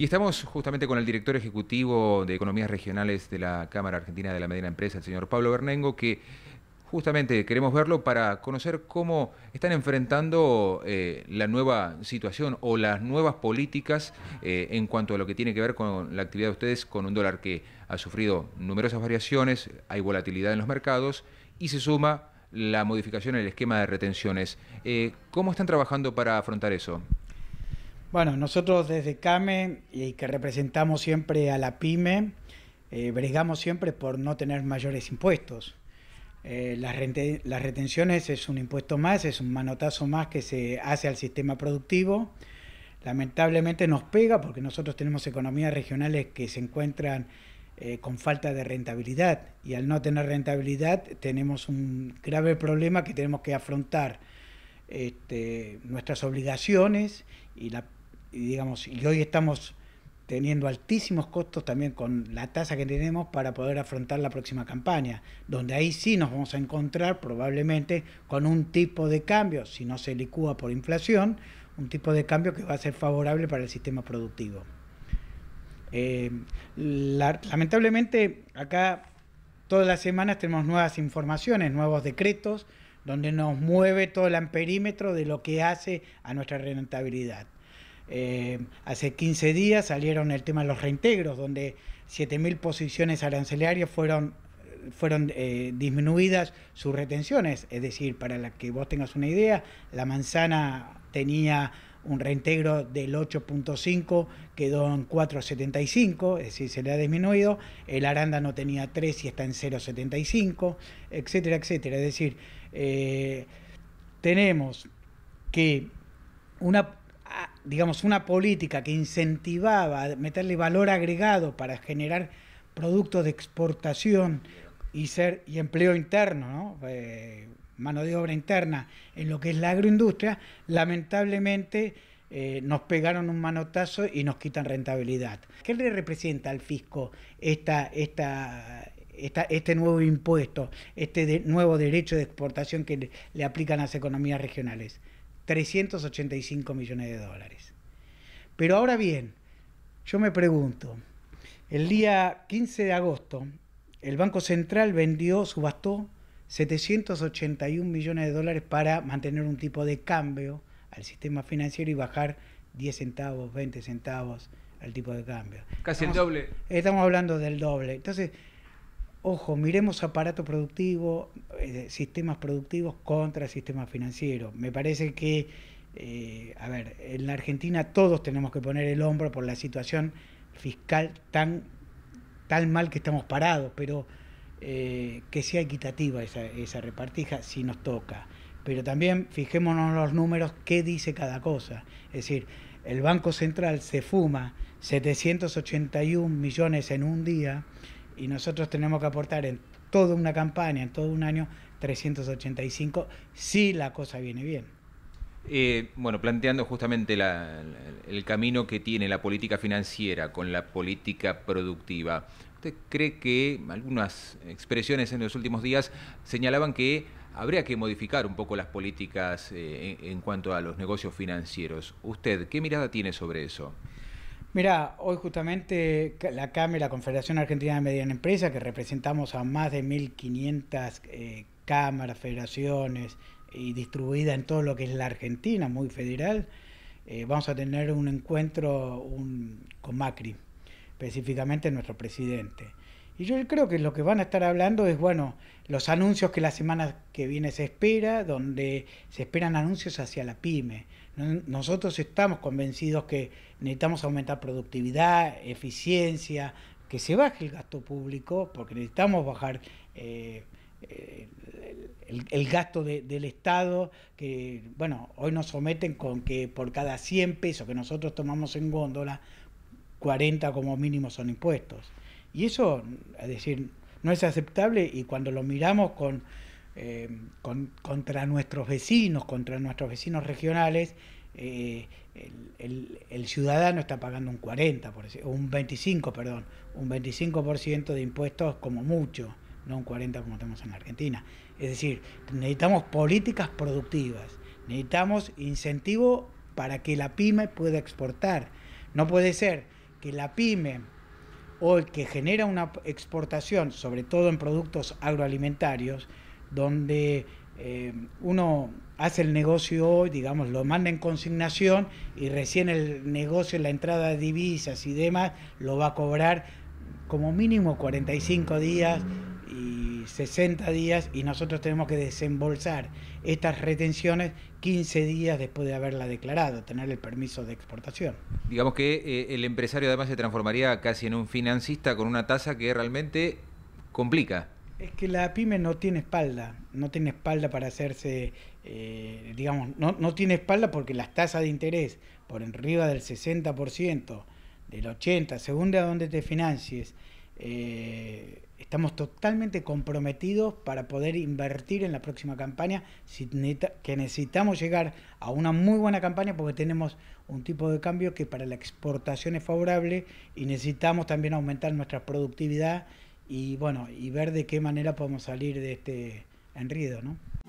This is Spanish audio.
Y estamos justamente con el director ejecutivo de Economías Regionales de la Cámara Argentina de la mediana Empresa, el señor Pablo Bernengo, que justamente queremos verlo para conocer cómo están enfrentando eh, la nueva situación o las nuevas políticas eh, en cuanto a lo que tiene que ver con la actividad de ustedes, con un dólar que ha sufrido numerosas variaciones, hay volatilidad en los mercados y se suma la modificación en el esquema de retenciones. Eh, ¿Cómo están trabajando para afrontar eso? Bueno, nosotros desde CAME y que representamos siempre a la PYME, eh, siempre por no tener mayores impuestos. Eh, las, las, retenciones es un impuesto más, es un manotazo más que se hace al sistema productivo. Lamentablemente nos pega porque nosotros tenemos economías regionales que se encuentran eh, con falta de rentabilidad y al no tener rentabilidad tenemos un grave problema que tenemos que afrontar este, nuestras obligaciones y la y digamos, y hoy estamos teniendo altísimos costos también con la tasa que tenemos para poder afrontar la próxima campaña, donde ahí sí nos vamos a encontrar probablemente con un tipo de cambio, si no se licúa por inflación, un tipo de cambio que va a ser favorable para el sistema productivo. Eh, lamentablemente acá todas las semanas tenemos nuevas informaciones, nuevos decretos, donde nos mueve todo el amperímetro de lo que hace a nuestra rentabilidad. Eh, hace 15 días salieron el tema de los reintegros, donde 7.000 posiciones arancelarias fueron, fueron eh, disminuidas sus retenciones. Es decir, para la que vos tengas una idea, la manzana tenía un reintegro del 8.5 quedó en 4.75, es decir, se le ha disminuido, el arándano tenía 3 y está en 0.75, etcétera, etcétera. Es decir, eh, tenemos que una digamos, una política que incentivaba meterle valor agregado para generar productos de exportación y ser empleo interno, eh, mano de obra interna en lo que es la agroindustria, lamentablemente eh, nos pegaron un manotazo y nos quitan rentabilidad. ¿Qué le representa al fisco esta, esta, esta, este nuevo impuesto, este nuevo derecho de exportación que le, le aplican las economías regionales? 385 millones de dólares. Pero ahora bien, yo me pregunto, el día 15 de agosto, el Banco Central vendió, subastó 781 millones de dólares para mantener un tipo de cambio al sistema financiero y bajar 10 centavos, 20 centavos al tipo de cambio. Casi el doble. Estamos hablando del doble. Entonces, Ojo, miremos aparato productivo, eh, sistemas productivos contra sistemas financieros. Me parece que, eh, a ver, en la Argentina todos tenemos que poner el hombro por la situación fiscal tan, tan mal que estamos parados, pero eh, que sea equitativa esa, repartija si nos toca. Pero también fijémonos los números, qué dice cada cosa. Es decir, el Banco Central se fuma 781 millones en un día y nosotros tenemos que aportar en toda una campaña, en todo un año, 385, si la cosa viene bien. Eh, bueno, planteando justamente el camino que tiene la política financiera con la política productiva, ¿usted cree que algunas expresiones en los últimos días señalaban que habría que modificar un poco las políticas eh, en cuanto a los negocios financieros? ¿Usted qué mirada tiene sobre eso? Mira, hoy justamente la Cámara la Confederación Argentina de Mediana Empresa, que representamos a más de 1.500 eh, cámaras, federaciones y distribuida en todo lo que es la Argentina, muy federal, eh, vamos a tener un encuentro con Macri, específicamente nuestro presidente. Y yo creo que lo que van a estar hablando es, bueno, los anuncios que la semana que viene se espera, donde se esperan anuncios hacia la pyme. Nosotros estamos convencidos que necesitamos aumentar productividad, eficiencia, que se baje el gasto público, porque necesitamos bajar eh, eh, el, gasto del Estado, que bueno, hoy nos someten con que por cada 100 pesos que nosotros tomamos en góndola, 40 como mínimo son impuestos. Y eso, es decir, no es aceptable y cuando lo miramos con, eh, contra nuestros vecinos, contra nuestros vecinos regionales, eh, el, ciudadano está pagando un 40, por, un 25, perdón, un 25% de impuestos como mucho, no un 40 como tenemos en la Argentina. Es decir, necesitamos políticas productivas, necesitamos incentivo para que la pyme pueda exportar. No puede ser que la pyme o que genera una exportación, sobre todo en productos agroalimentarios, donde eh, uno hace el negocio hoy, digamos, lo manda en consignación y recién el negocio, la entrada de divisas y demás, lo va a cobrar como mínimo 45 días 60 días y nosotros tenemos que desembolsar estas retenciones 15 días después de haberla declarado, tener el permiso de exportación. Digamos que eh, el empresario además se transformaría casi en un financista con una tasa que realmente complica. Es que la pyme no tiene espalda, no tiene espalda para hacerse, eh, digamos, no, tiene espalda porque las tasas de interés por arriba del 60%, del 80%, según de a dónde te financies, eh, Estamos totalmente comprometidos para poder invertir en la próxima campaña, que necesitamos llegar a una muy buena campaña porque tenemos un tipo de cambio que para la exportación es favorable y necesitamos también aumentar nuestra productividad y bueno, y ver de qué manera podemos salir de este enredo, ¿no?